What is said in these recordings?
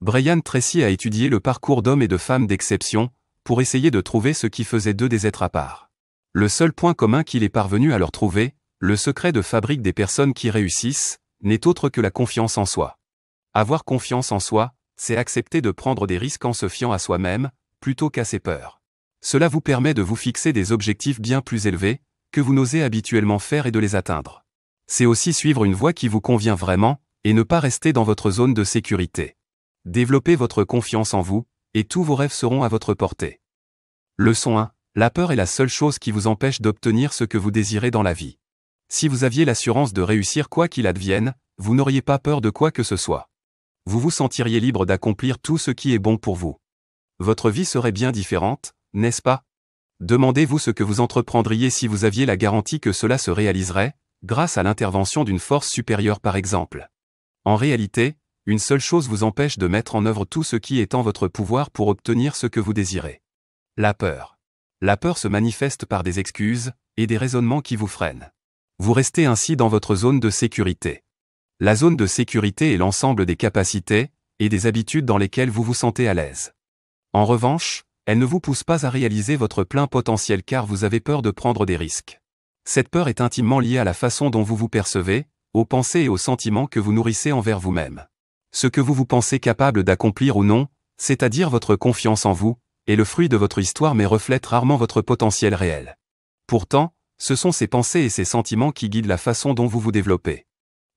Brian Tracy a étudié le parcours d'hommes et de femmes d'exception, pour essayer de trouver ce qui faisait d'eux des êtres à part. Le seul point commun qu'il est parvenu à leur trouver, le secret de fabrique des personnes qui réussissent, n'est autre que la confiance en soi. Avoir confiance en soi, c'est accepter de prendre des risques en se fiant à soi-même, plutôt qu'à ses peurs. Cela vous permet de vous fixer des objectifs bien plus élevés, que vous n'osez habituellement faire et de les atteindre. C'est aussi suivre une voie qui vous convient vraiment, et ne pas rester dans votre zone de sécurité. Développez votre confiance en vous, et tous vos rêves seront à votre portée. Leçon 1. La peur est la seule chose qui vous empêche d'obtenir ce que vous désirez dans la vie. Si vous aviez l'assurance de réussir quoi qu'il advienne, vous n'auriez pas peur de quoi que ce soit. Vous vous sentiriez libre d'accomplir tout ce qui est bon pour vous. Votre vie serait bien différente, n'est-ce pas Demandez-vous ce que vous entreprendriez si vous aviez la garantie que cela se réaliserait, grâce à l'intervention d'une force supérieure par exemple. En réalité, une seule chose vous empêche de mettre en œuvre tout ce qui est en votre pouvoir pour obtenir ce que vous désirez. La peur. La peur se manifeste par des excuses et des raisonnements qui vous freinent. Vous restez ainsi dans votre zone de sécurité. La zone de sécurité est l'ensemble des capacités et des habitudes dans lesquelles vous vous sentez à l'aise. En revanche, elle ne vous pousse pas à réaliser votre plein potentiel car vous avez peur de prendre des risques. Cette peur est intimement liée à la façon dont vous vous percevez, aux pensées et aux sentiments que vous nourrissez envers vous-même. Ce que vous vous pensez capable d'accomplir ou non, c'est-à-dire votre confiance en vous, est le fruit de votre histoire mais reflète rarement votre potentiel réel. Pourtant, ce sont ces pensées et ces sentiments qui guident la façon dont vous vous développez.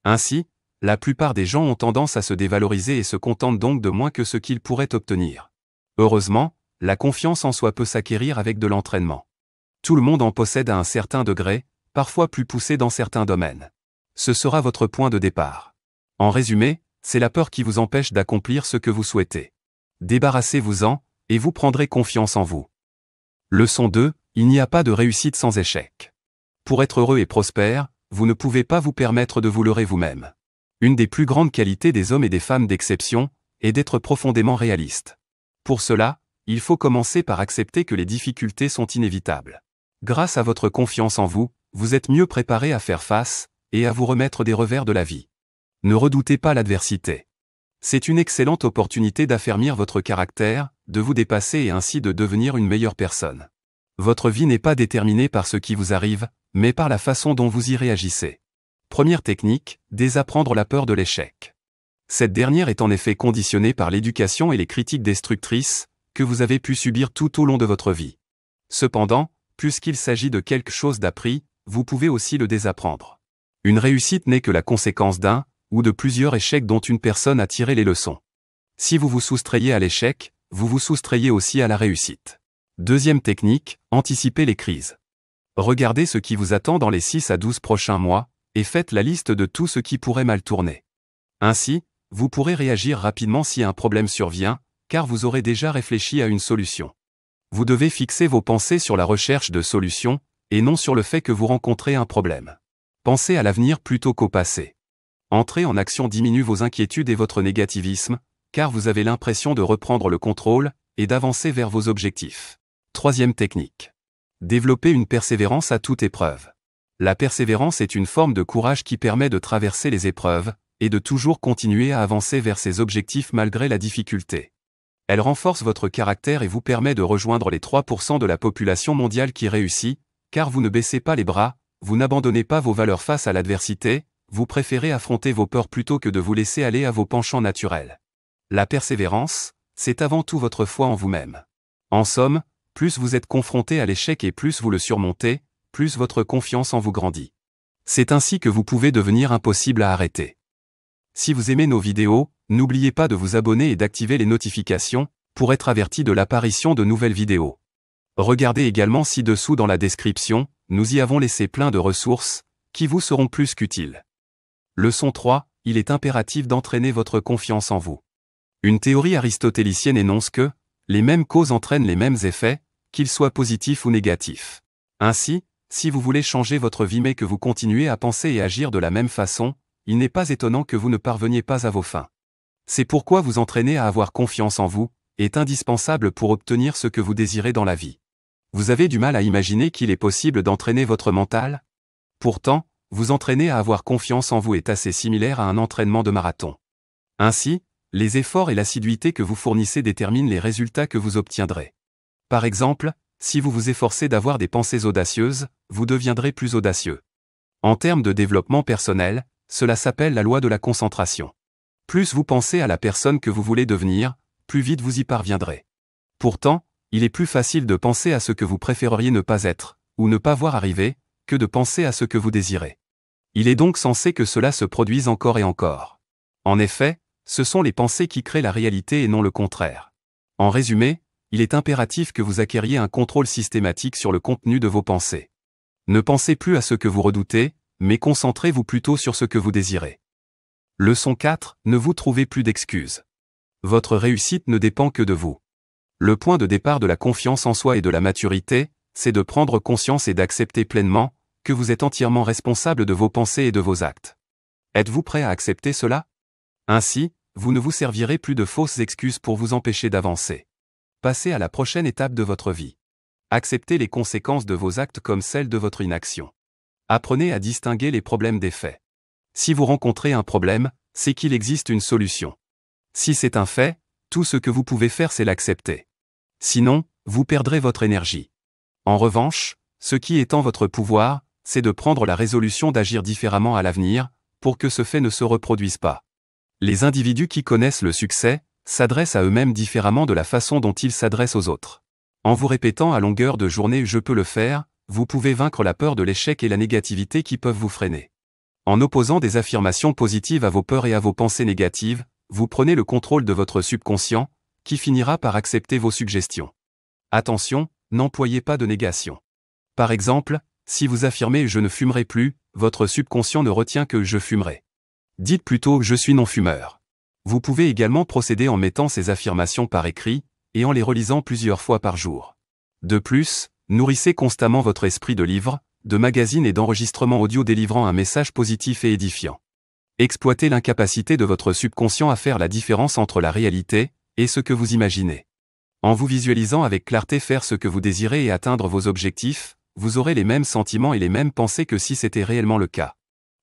Ainsi, la plupart des gens ont tendance à se dévaloriser et se contentent donc de moins que ce qu'ils pourraient obtenir. Heureusement, la confiance en soi peut s'acquérir avec de l'entraînement. Tout le monde en possède à un certain degré, parfois plus poussé dans certains domaines. Ce sera votre point de départ. En résumé, c'est la peur qui vous empêche d'accomplir ce que vous souhaitez. Débarrassez-vous-en, et vous prendrez confiance en vous. Leçon 2, il n'y a pas de réussite sans échec. Pour être heureux et prospère, vous ne pouvez pas vous permettre de vous leurrer vous-même. Une des plus grandes qualités des hommes et des femmes d'exception est d'être profondément réaliste. Pour cela, il faut commencer par accepter que les difficultés sont inévitables. Grâce à votre confiance en vous, vous êtes mieux préparé à faire face et à vous remettre des revers de la vie. Ne redoutez pas l'adversité. C'est une excellente opportunité d'affermir votre caractère, de vous dépasser et ainsi de devenir une meilleure personne. Votre vie n'est pas déterminée par ce qui vous arrive, mais par la façon dont vous y réagissez. Première technique, désapprendre la peur de l'échec. Cette dernière est en effet conditionnée par l'éducation et les critiques destructrices que vous avez pu subir tout au long de votre vie. Cependant, puisqu'il s'agit de quelque chose d'appris, vous pouvez aussi le désapprendre. Une réussite n'est que la conséquence d'un, ou de plusieurs échecs dont une personne a tiré les leçons. Si vous vous soustrayez à l'échec, vous vous soustrayez aussi à la réussite. Deuxième technique, anticipez les crises. Regardez ce qui vous attend dans les 6 à 12 prochains mois, et faites la liste de tout ce qui pourrait mal tourner. Ainsi, vous pourrez réagir rapidement si un problème survient, car vous aurez déjà réfléchi à une solution. Vous devez fixer vos pensées sur la recherche de solutions, et non sur le fait que vous rencontrez un problème. Pensez à l'avenir plutôt qu'au passé. Entrer en action diminue vos inquiétudes et votre négativisme, car vous avez l'impression de reprendre le contrôle et d'avancer vers vos objectifs. Troisième technique. Développer une persévérance à toute épreuve. La persévérance est une forme de courage qui permet de traverser les épreuves et de toujours continuer à avancer vers ses objectifs malgré la difficulté. Elle renforce votre caractère et vous permet de rejoindre les 3% de la population mondiale qui réussit, car vous ne baissez pas les bras, vous n'abandonnez pas vos valeurs face à l'adversité, vous préférez affronter vos peurs plutôt que de vous laisser aller à vos penchants naturels. La persévérance, c'est avant tout votre foi en vous-même. En somme, plus vous êtes confronté à l'échec et plus vous le surmontez, plus votre confiance en vous grandit. C'est ainsi que vous pouvez devenir impossible à arrêter. Si vous aimez nos vidéos, n'oubliez pas de vous abonner et d'activer les notifications pour être averti de l'apparition de nouvelles vidéos. Regardez également ci-dessous dans la description, nous y avons laissé plein de ressources qui vous seront plus qu'utiles. Leçon 3, il est impératif d'entraîner votre confiance en vous. Une théorie aristotélicienne énonce que les mêmes causes entraînent les mêmes effets, qu'ils soient positifs ou négatifs. Ainsi, si vous voulez changer votre vie mais que vous continuez à penser et agir de la même façon, il n'est pas étonnant que vous ne parveniez pas à vos fins. C'est pourquoi vous entraîner à avoir confiance en vous est indispensable pour obtenir ce que vous désirez dans la vie. Vous avez du mal à imaginer qu'il est possible d'entraîner votre mental Pourtant, vous entraîner à avoir confiance en vous est assez similaire à un entraînement de marathon. Ainsi, les efforts et l'assiduité que vous fournissez déterminent les résultats que vous obtiendrez. Par exemple, si vous vous efforcez d'avoir des pensées audacieuses, vous deviendrez plus audacieux. En termes de développement personnel, cela s'appelle la loi de la concentration. Plus vous pensez à la personne que vous voulez devenir, plus vite vous y parviendrez. Pourtant, il est plus facile de penser à ce que vous préféreriez ne pas être, ou ne pas voir arriver, que de penser à ce que vous désirez. Il est donc censé que cela se produise encore et encore. En effet, ce sont les pensées qui créent la réalité et non le contraire. En résumé, il est impératif que vous acquériez un contrôle systématique sur le contenu de vos pensées. Ne pensez plus à ce que vous redoutez, mais concentrez-vous plutôt sur ce que vous désirez. Leçon 4. Ne vous trouvez plus d'excuses. Votre réussite ne dépend que de vous. Le point de départ de la confiance en soi et de la maturité, c'est de prendre conscience et d'accepter pleinement, que vous êtes entièrement responsable de vos pensées et de vos actes. Êtes-vous prêt à accepter cela Ainsi, vous ne vous servirez plus de fausses excuses pour vous empêcher d'avancer. Passez à la prochaine étape de votre vie. Acceptez les conséquences de vos actes comme celles de votre inaction. Apprenez à distinguer les problèmes des faits. Si vous rencontrez un problème, c'est qu'il existe une solution. Si c'est un fait, tout ce que vous pouvez faire c'est l'accepter. Sinon, vous perdrez votre énergie. En revanche, ce qui est en votre pouvoir, c'est de prendre la résolution d'agir différemment à l'avenir, pour que ce fait ne se reproduise pas. Les individus qui connaissent le succès, s'adressent à eux-mêmes différemment de la façon dont ils s'adressent aux autres. En vous répétant à longueur de journée je peux le faire, vous pouvez vaincre la peur de l'échec et la négativité qui peuvent vous freiner. En opposant des affirmations positives à vos peurs et à vos pensées négatives, vous prenez le contrôle de votre subconscient, qui finira par accepter vos suggestions. Attention, n'employez pas de négation. Par exemple, si vous affirmez je ne fumerai plus, votre subconscient ne retient que je fumerai. Dites plutôt je suis non-fumeur. Vous pouvez également procéder en mettant ces affirmations par écrit et en les relisant plusieurs fois par jour. De plus, nourrissez constamment votre esprit de livres, de magazines et d'enregistrements audio délivrant un message positif et édifiant. Exploitez l'incapacité de votre subconscient à faire la différence entre la réalité et ce que vous imaginez. En vous visualisant avec clarté faire ce que vous désirez et atteindre vos objectifs, vous aurez les mêmes sentiments et les mêmes pensées que si c'était réellement le cas.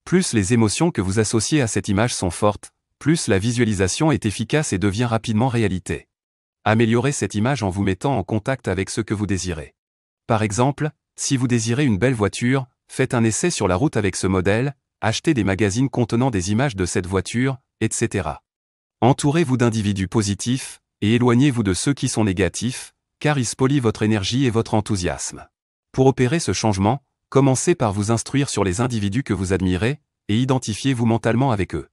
Plus les émotions que vous associez à cette image sont fortes, plus la visualisation est efficace et devient rapidement réalité. Améliorez cette image en vous mettant en contact avec ce que vous désirez. Par exemple, si vous désirez une belle voiture, faites un essai sur la route avec ce modèle, achetez des magazines contenant des images de cette voiture, etc. Entourez-vous d'individus positifs, et éloignez-vous de ceux qui sont négatifs, car ils spolient votre énergie et votre enthousiasme. Pour opérer ce changement, commencez par vous instruire sur les individus que vous admirez, et identifiez-vous mentalement avec eux.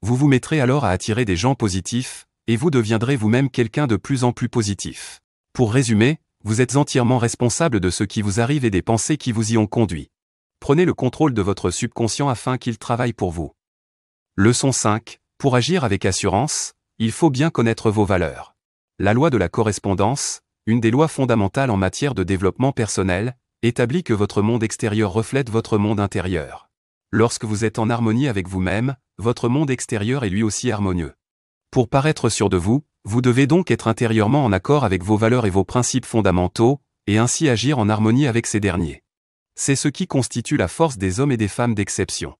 Vous vous mettrez alors à attirer des gens positifs, et vous deviendrez vous-même quelqu'un de plus en plus positif. Pour résumer, vous êtes entièrement responsable de ce qui vous arrive et des pensées qui vous y ont conduit. Prenez le contrôle de votre subconscient afin qu'il travaille pour vous. Leçon 5. Pour agir avec assurance, il faut bien connaître vos valeurs. La loi de la correspondance, une des lois fondamentales en matière de développement personnel, établit que votre monde extérieur reflète votre monde intérieur. Lorsque vous êtes en harmonie avec vous-même, votre monde extérieur est lui aussi harmonieux. Pour paraître sûr de vous, vous devez donc être intérieurement en accord avec vos valeurs et vos principes fondamentaux, et ainsi agir en harmonie avec ces derniers. C'est ce qui constitue la force des hommes et des femmes d'exception.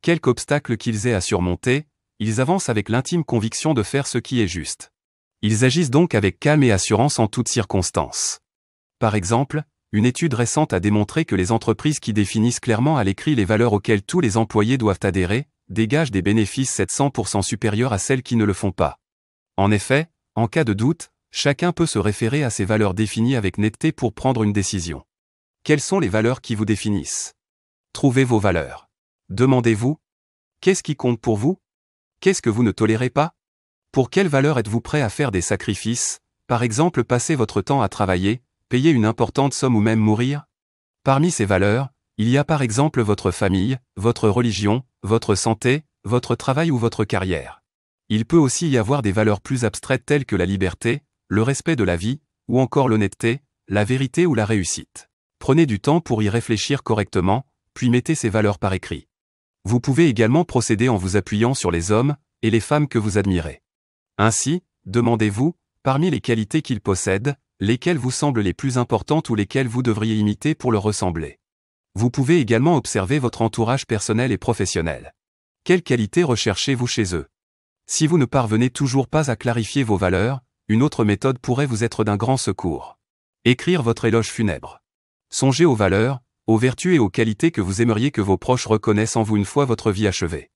Quelque obstacle qu'ils aient à surmonter, ils avancent avec l'intime conviction de faire ce qui est juste. Ils agissent donc avec calme et assurance en toutes circonstances. Par exemple, une étude récente a démontré que les entreprises qui définissent clairement à l'écrit les valeurs auxquelles tous les employés doivent adhérer, dégagent des bénéfices 700% supérieurs à celles qui ne le font pas. En effet, en cas de doute, chacun peut se référer à ces valeurs définies avec netteté pour prendre une décision. Quelles sont les valeurs qui vous définissent Trouvez vos valeurs. Demandez-vous Qu'est-ce qui compte pour vous Qu'est-ce que vous ne tolérez pas Pour quelles valeurs êtes-vous prêt à faire des sacrifices Par exemple, passer votre temps à travailler, payer une importante somme ou même mourir Parmi ces valeurs, il y a par exemple votre famille, votre religion, votre santé, votre travail ou votre carrière. Il peut aussi y avoir des valeurs plus abstraites telles que la liberté, le respect de la vie, ou encore l'honnêteté, la vérité ou la réussite. Prenez du temps pour y réfléchir correctement, puis mettez ces valeurs par écrit. Vous pouvez également procéder en vous appuyant sur les hommes et les femmes que vous admirez. Ainsi, demandez-vous, parmi les qualités qu'ils possèdent, lesquelles vous semblent les plus importantes ou lesquelles vous devriez imiter pour leur ressembler. Vous pouvez également observer votre entourage personnel et professionnel. Quelles qualités recherchez-vous chez eux Si vous ne parvenez toujours pas à clarifier vos valeurs, une autre méthode pourrait vous être d'un grand secours. Écrire votre éloge funèbre. Songez aux valeurs, aux vertus et aux qualités que vous aimeriez que vos proches reconnaissent en vous une fois votre vie achevée.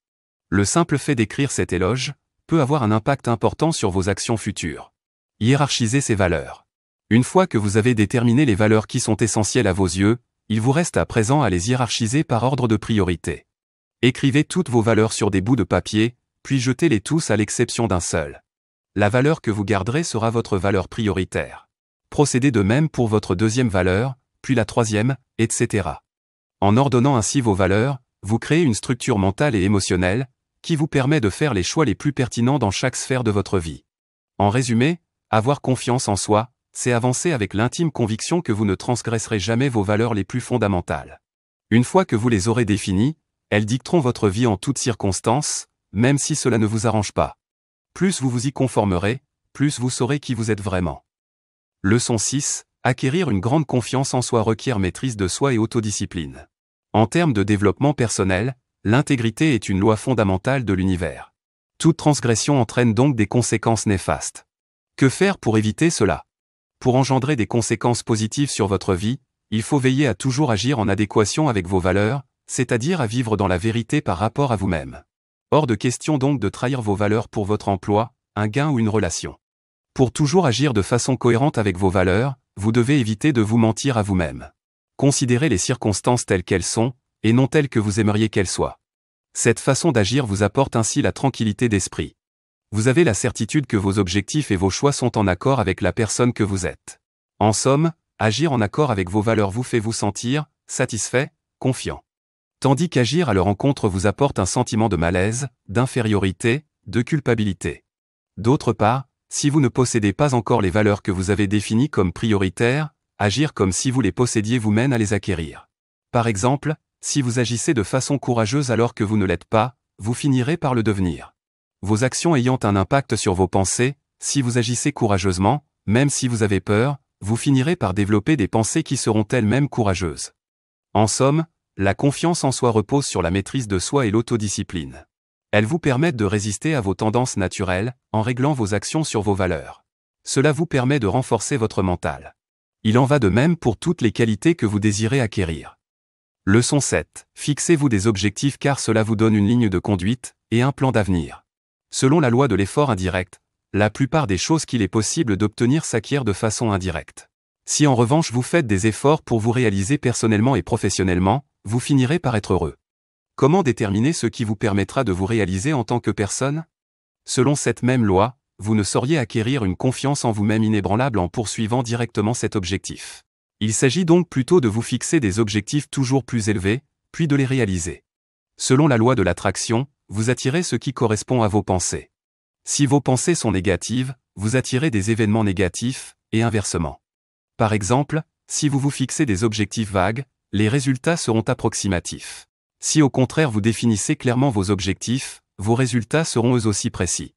Le simple fait d'écrire cet éloge peut avoir un impact important sur vos actions futures. Hiérarchisez ces valeurs. Une fois que vous avez déterminé les valeurs qui sont essentielles à vos yeux, il vous reste à présent à les hiérarchiser par ordre de priorité. Écrivez toutes vos valeurs sur des bouts de papier, puis jetez-les tous à l'exception d'un seul. La valeur que vous garderez sera votre valeur prioritaire. Procédez de même pour votre deuxième valeur, puis la troisième, etc. En ordonnant ainsi vos valeurs, vous créez une structure mentale et émotionnelle, qui vous permet de faire les choix les plus pertinents dans chaque sphère de votre vie. En résumé, avoir confiance en soi, c'est avancer avec l'intime conviction que vous ne transgresserez jamais vos valeurs les plus fondamentales. Une fois que vous les aurez définies, elles dicteront votre vie en toutes circonstances, même si cela ne vous arrange pas. Plus vous vous y conformerez, plus vous saurez qui vous êtes vraiment. Leçon 6. Acquérir une grande confiance en soi requiert maîtrise de soi et autodiscipline. En termes de développement personnel, l'intégrité est une loi fondamentale de l'univers. Toute transgression entraîne donc des conséquences néfastes. Que faire pour éviter cela pour engendrer des conséquences positives sur votre vie, il faut veiller à toujours agir en adéquation avec vos valeurs, c'est-à-dire à vivre dans la vérité par rapport à vous-même. Hors de question donc de trahir vos valeurs pour votre emploi, un gain ou une relation. Pour toujours agir de façon cohérente avec vos valeurs, vous devez éviter de vous mentir à vous-même. Considérez les circonstances telles qu'elles sont, et non telles que vous aimeriez qu'elles soient. Cette façon d'agir vous apporte ainsi la tranquillité d'esprit vous avez la certitude que vos objectifs et vos choix sont en accord avec la personne que vous êtes. En somme, agir en accord avec vos valeurs vous fait vous sentir satisfait, confiant. Tandis qu'agir à leur encontre vous apporte un sentiment de malaise, d'infériorité, de culpabilité. D'autre part, si vous ne possédez pas encore les valeurs que vous avez définies comme prioritaires, agir comme si vous les possédiez vous mène à les acquérir. Par exemple, si vous agissez de façon courageuse alors que vous ne l'êtes pas, vous finirez par le devenir vos actions ayant un impact sur vos pensées, si vous agissez courageusement, même si vous avez peur, vous finirez par développer des pensées qui seront elles-mêmes courageuses. En somme, la confiance en soi repose sur la maîtrise de soi et l'autodiscipline. Elles vous permettent de résister à vos tendances naturelles, en réglant vos actions sur vos valeurs. Cela vous permet de renforcer votre mental. Il en va de même pour toutes les qualités que vous désirez acquérir. Leçon 7. Fixez-vous des objectifs car cela vous donne une ligne de conduite et un plan d'avenir. Selon la loi de l'effort indirect, la plupart des choses qu'il est possible d'obtenir s'acquièrent de façon indirecte. Si en revanche vous faites des efforts pour vous réaliser personnellement et professionnellement, vous finirez par être heureux. Comment déterminer ce qui vous permettra de vous réaliser en tant que personne Selon cette même loi, vous ne sauriez acquérir une confiance en vous-même inébranlable en poursuivant directement cet objectif. Il s'agit donc plutôt de vous fixer des objectifs toujours plus élevés, puis de les réaliser. Selon la loi de l'attraction, vous attirez ce qui correspond à vos pensées. Si vos pensées sont négatives, vous attirez des événements négatifs, et inversement. Par exemple, si vous vous fixez des objectifs vagues, les résultats seront approximatifs. Si au contraire vous définissez clairement vos objectifs, vos résultats seront eux aussi précis.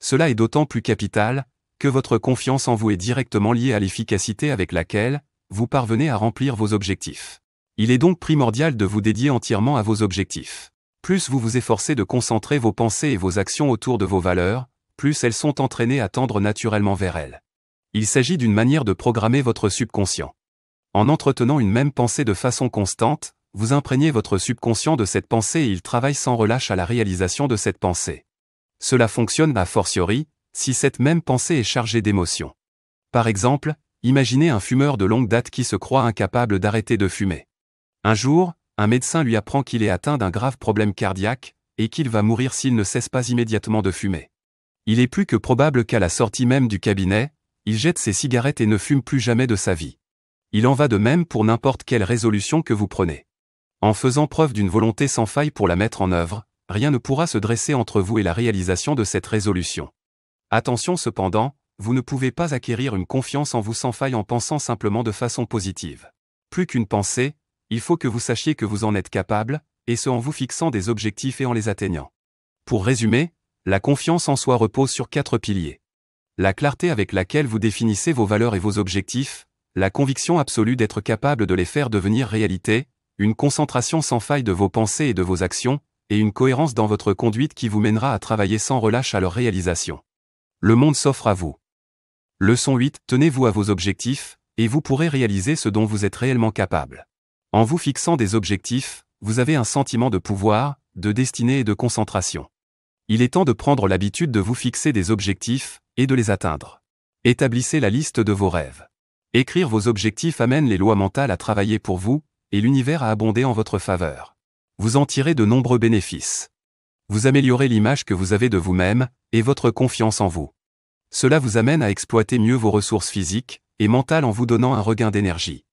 Cela est d'autant plus capital que votre confiance en vous est directement liée à l'efficacité avec laquelle vous parvenez à remplir vos objectifs. Il est donc primordial de vous dédier entièrement à vos objectifs. Plus vous vous efforcez de concentrer vos pensées et vos actions autour de vos valeurs, plus elles sont entraînées à tendre naturellement vers elles. Il s'agit d'une manière de programmer votre subconscient. En entretenant une même pensée de façon constante, vous imprégnez votre subconscient de cette pensée et il travaille sans relâche à la réalisation de cette pensée. Cela fonctionne a fortiori, si cette même pensée est chargée d'émotions. Par exemple, imaginez un fumeur de longue date qui se croit incapable d'arrêter de fumer. Un jour, un médecin lui apprend qu'il est atteint d'un grave problème cardiaque, et qu'il va mourir s'il ne cesse pas immédiatement de fumer. Il est plus que probable qu'à la sortie même du cabinet, il jette ses cigarettes et ne fume plus jamais de sa vie. Il en va de même pour n'importe quelle résolution que vous prenez. En faisant preuve d'une volonté sans faille pour la mettre en œuvre, rien ne pourra se dresser entre vous et la réalisation de cette résolution. Attention cependant, vous ne pouvez pas acquérir une confiance en vous sans faille en pensant simplement de façon positive. Plus qu'une pensée, il faut que vous sachiez que vous en êtes capable, et ce en vous fixant des objectifs et en les atteignant. Pour résumer, la confiance en soi repose sur quatre piliers. La clarté avec laquelle vous définissez vos valeurs et vos objectifs, la conviction absolue d'être capable de les faire devenir réalité, une concentration sans faille de vos pensées et de vos actions, et une cohérence dans votre conduite qui vous mènera à travailler sans relâche à leur réalisation. Le monde s'offre à vous. Leçon 8. Tenez-vous à vos objectifs, et vous pourrez réaliser ce dont vous êtes réellement capable. En vous fixant des objectifs, vous avez un sentiment de pouvoir, de destinée et de concentration. Il est temps de prendre l'habitude de vous fixer des objectifs et de les atteindre. Établissez la liste de vos rêves. Écrire vos objectifs amène les lois mentales à travailler pour vous, et l'univers à abonder en votre faveur. Vous en tirez de nombreux bénéfices. Vous améliorez l'image que vous avez de vous-même, et votre confiance en vous. Cela vous amène à exploiter mieux vos ressources physiques et mentales en vous donnant un regain d'énergie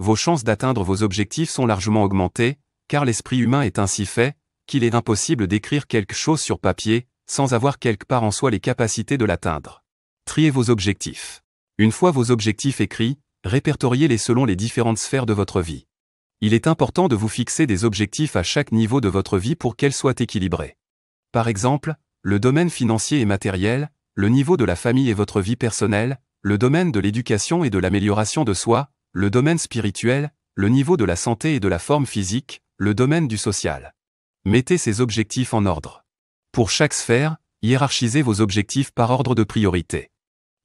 vos chances d'atteindre vos objectifs sont largement augmentées, car l'esprit humain est ainsi fait, qu'il est impossible d'écrire quelque chose sur papier, sans avoir quelque part en soi les capacités de l'atteindre. Triez vos objectifs. Une fois vos objectifs écrits, répertoriez-les selon les différentes sphères de votre vie. Il est important de vous fixer des objectifs à chaque niveau de votre vie pour qu'elles soit équilibrées. Par exemple, le domaine financier et matériel, le niveau de la famille et votre vie personnelle, le domaine de l'éducation et de l'amélioration de soi, le domaine spirituel, le niveau de la santé et de la forme physique, le domaine du social. Mettez ces objectifs en ordre. Pour chaque sphère, hiérarchisez vos objectifs par ordre de priorité.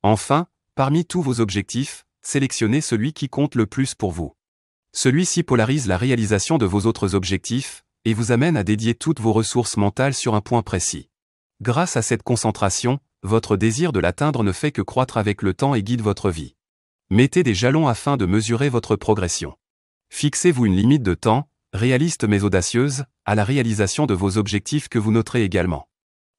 Enfin, parmi tous vos objectifs, sélectionnez celui qui compte le plus pour vous. Celui-ci polarise la réalisation de vos autres objectifs et vous amène à dédier toutes vos ressources mentales sur un point précis. Grâce à cette concentration, votre désir de l'atteindre ne fait que croître avec le temps et guide votre vie. Mettez des jalons afin de mesurer votre progression. Fixez-vous une limite de temps, réaliste mais audacieuse, à la réalisation de vos objectifs que vous noterez également.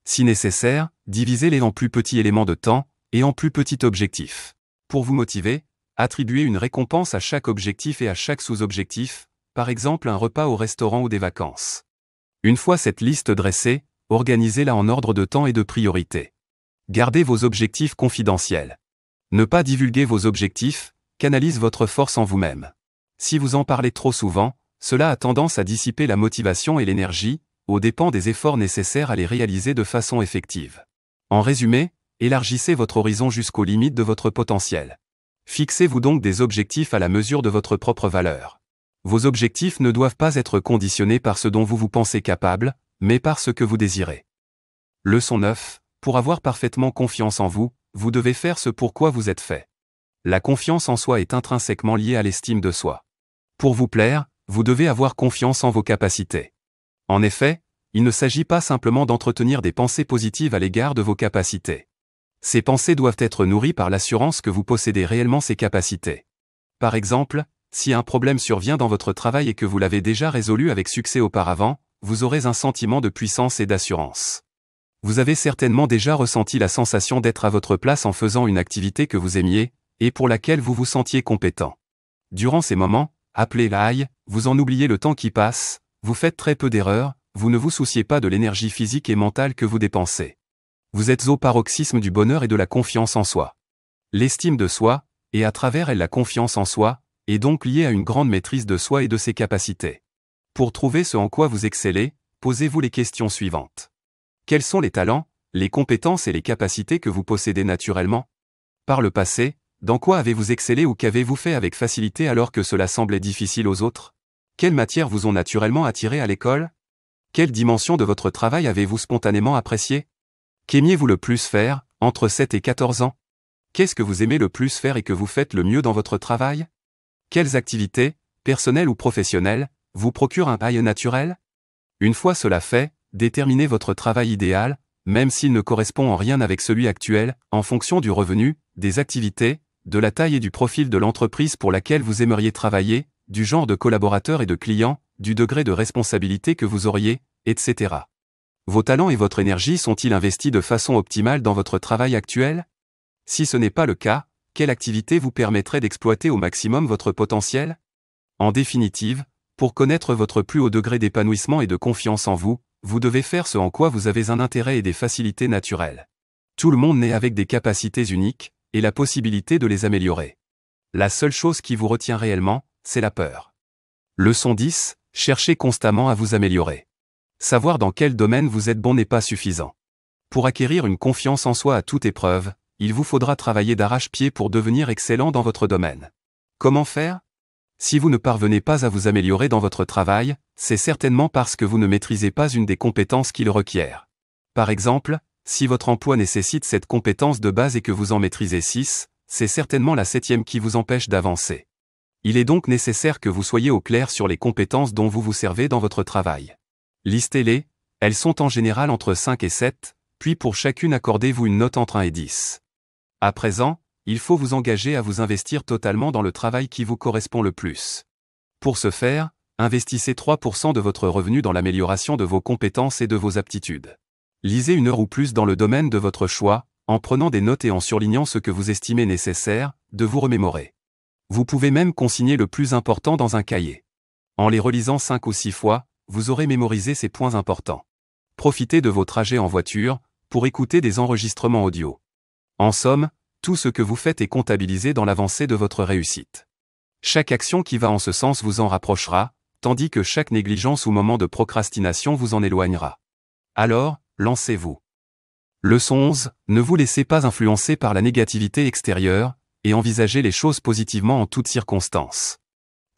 Si nécessaire, divisez-les en plus petits éléments de temps et en plus petits objectifs. Pour vous motiver, attribuez une récompense à chaque objectif et à chaque sous-objectif, par exemple un repas au restaurant ou des vacances. Une fois cette liste dressée, organisez-la en ordre de temps et de priorité. Gardez vos objectifs confidentiels. Ne pas divulguer vos objectifs, canalise votre force en vous-même. Si vous en parlez trop souvent, cela a tendance à dissiper la motivation et l'énergie, au dépens des efforts nécessaires à les réaliser de façon effective. En résumé, élargissez votre horizon jusqu'aux limites de votre potentiel. Fixez-vous donc des objectifs à la mesure de votre propre valeur. Vos objectifs ne doivent pas être conditionnés par ce dont vous vous pensez capable, mais par ce que vous désirez. Leçon 9. Pour avoir parfaitement confiance en vous, vous devez faire ce quoi vous êtes fait. La confiance en soi est intrinsèquement liée à l'estime de soi. Pour vous plaire, vous devez avoir confiance en vos capacités. En effet, il ne s'agit pas simplement d'entretenir des pensées positives à l'égard de vos capacités. Ces pensées doivent être nourries par l'assurance que vous possédez réellement ces capacités. Par exemple, si un problème survient dans votre travail et que vous l'avez déjà résolu avec succès auparavant, vous aurez un sentiment de puissance et d'assurance. Vous avez certainement déjà ressenti la sensation d'être à votre place en faisant une activité que vous aimiez, et pour laquelle vous vous sentiez compétent. Durant ces moments, appelez l'aïe, vous en oubliez le temps qui passe, vous faites très peu d'erreurs, vous ne vous souciez pas de l'énergie physique et mentale que vous dépensez. Vous êtes au paroxysme du bonheur et de la confiance en soi. L'estime de soi, et à travers elle la confiance en soi, est donc liée à une grande maîtrise de soi et de ses capacités. Pour trouver ce en quoi vous excellez, posez-vous les questions suivantes. Quels sont les talents, les compétences et les capacités que vous possédez naturellement Par le passé, dans quoi avez-vous excellé ou qu'avez-vous fait avec facilité alors que cela semblait difficile aux autres Quelles matières vous ont naturellement attiré à l'école Quelle dimension de votre travail avez-vous spontanément appréciée Qu'aimiez-vous le plus faire, entre 7 et 14 ans Qu'est-ce que vous aimez le plus faire et que vous faites le mieux dans votre travail Quelles activités, personnelles ou professionnelles, vous procurent un bail naturel Une fois cela fait, déterminez votre travail idéal, même s'il ne correspond en rien avec celui actuel, en fonction du revenu, des activités, de la taille et du profil de l'entreprise pour laquelle vous aimeriez travailler, du genre de collaborateurs et de clients, du degré de responsabilité que vous auriez, etc. Vos talents et votre énergie sont-ils investis de façon optimale dans votre travail actuel Si ce n'est pas le cas, quelle activité vous permettrait d'exploiter au maximum votre potentiel En définitive, pour connaître votre plus haut degré d'épanouissement et de confiance en vous, vous devez faire ce en quoi vous avez un intérêt et des facilités naturelles. Tout le monde naît avec des capacités uniques, et la possibilité de les améliorer. La seule chose qui vous retient réellement, c'est la peur. Leçon 10, cherchez constamment à vous améliorer. Savoir dans quel domaine vous êtes bon n'est pas suffisant. Pour acquérir une confiance en soi à toute épreuve, il vous faudra travailler d'arrache-pied pour devenir excellent dans votre domaine. Comment faire Si vous ne parvenez pas à vous améliorer dans votre travail, c'est certainement parce que vous ne maîtrisez pas une des compétences qu'il requiert. Par exemple, si votre emploi nécessite cette compétence de base et que vous en maîtrisez 6, c'est certainement la septième qui vous empêche d'avancer. Il est donc nécessaire que vous soyez au clair sur les compétences dont vous vous servez dans votre travail. Listez-les, elles sont en général entre 5 et 7, puis pour chacune accordez-vous une note entre 1 et 10. À présent, il faut vous engager à vous investir totalement dans le travail qui vous correspond le plus. Pour ce faire, Investissez 3% de votre revenu dans l'amélioration de vos compétences et de vos aptitudes. Lisez une heure ou plus dans le domaine de votre choix, en prenant des notes et en surlignant ce que vous estimez nécessaire, de vous remémorer. Vous pouvez même consigner le plus important dans un cahier. En les relisant 5 ou 6 fois, vous aurez mémorisé ces points importants. Profitez de vos trajets en voiture, pour écouter des enregistrements audio. En somme, tout ce que vous faites est comptabilisé dans l'avancée de votre réussite. Chaque action qui va en ce sens vous en rapprochera, tandis que chaque négligence ou moment de procrastination vous en éloignera. Alors, lancez-vous. Leçon 11, ne vous laissez pas influencer par la négativité extérieure, et envisagez les choses positivement en toutes circonstances.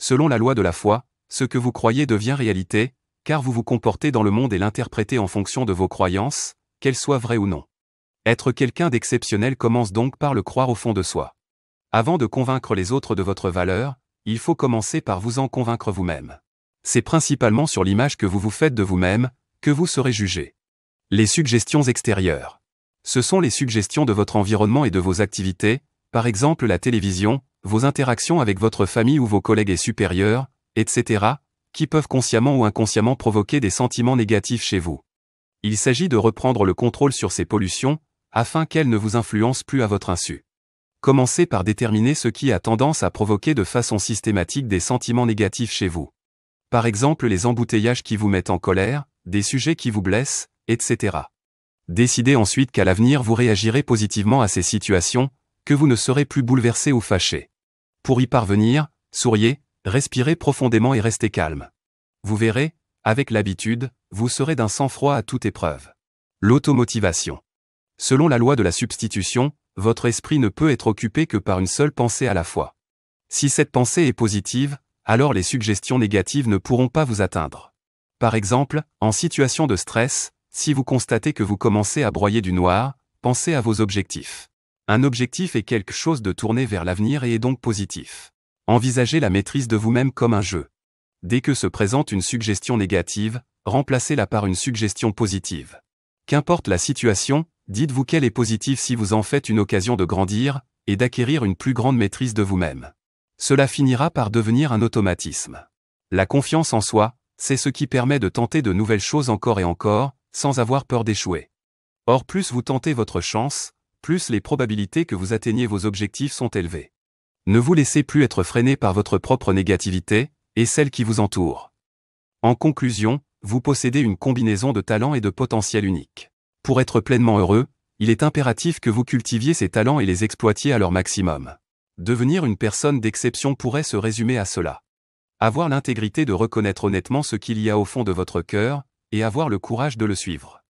Selon la loi de la foi, ce que vous croyez devient réalité, car vous vous comportez dans le monde et l'interprétez en fonction de vos croyances, qu'elles soient vraies ou non. Être quelqu'un d'exceptionnel commence donc par le croire au fond de soi. Avant de convaincre les autres de votre valeur, il faut commencer par vous en convaincre vous-même c'est principalement sur l'image que vous vous faites de vous-même, que vous serez jugé. Les suggestions extérieures. Ce sont les suggestions de votre environnement et de vos activités, par exemple la télévision, vos interactions avec votre famille ou vos collègues et supérieurs, etc., qui peuvent consciemment ou inconsciemment provoquer des sentiments négatifs chez vous. Il s'agit de reprendre le contrôle sur ces pollutions, afin qu'elles ne vous influencent plus à votre insu. Commencez par déterminer ce qui a tendance à provoquer de façon systématique des sentiments négatifs chez vous. Par exemple les embouteillages qui vous mettent en colère, des sujets qui vous blessent, etc. Décidez ensuite qu'à l'avenir vous réagirez positivement à ces situations, que vous ne serez plus bouleversé ou fâché. Pour y parvenir, souriez, respirez profondément et restez calme. Vous verrez, avec l'habitude, vous serez d'un sang-froid à toute épreuve. L'automotivation. Selon la loi de la substitution, votre esprit ne peut être occupé que par une seule pensée à la fois. Si cette pensée est positive, alors les suggestions négatives ne pourront pas vous atteindre. Par exemple, en situation de stress, si vous constatez que vous commencez à broyer du noir, pensez à vos objectifs. Un objectif est quelque chose de tourné vers l'avenir et est donc positif. Envisagez la maîtrise de vous-même comme un jeu. Dès que se présente une suggestion négative, remplacez-la par une suggestion positive. Qu'importe la situation, dites-vous qu'elle est positive si vous en faites une occasion de grandir et d'acquérir une plus grande maîtrise de vous-même. Cela finira par devenir un automatisme. La confiance en soi, c'est ce qui permet de tenter de nouvelles choses encore et encore, sans avoir peur d'échouer. Or plus vous tentez votre chance, plus les probabilités que vous atteigniez vos objectifs sont élevées. Ne vous laissez plus être freiné par votre propre négativité, et celle qui vous entoure. En conclusion, vous possédez une combinaison de talents et de potentiel unique. Pour être pleinement heureux, il est impératif que vous cultiviez ces talents et les exploitiez à leur maximum. Devenir une personne d'exception pourrait se résumer à cela. Avoir l'intégrité de reconnaître honnêtement ce qu'il y a au fond de votre cœur, et avoir le courage de le suivre.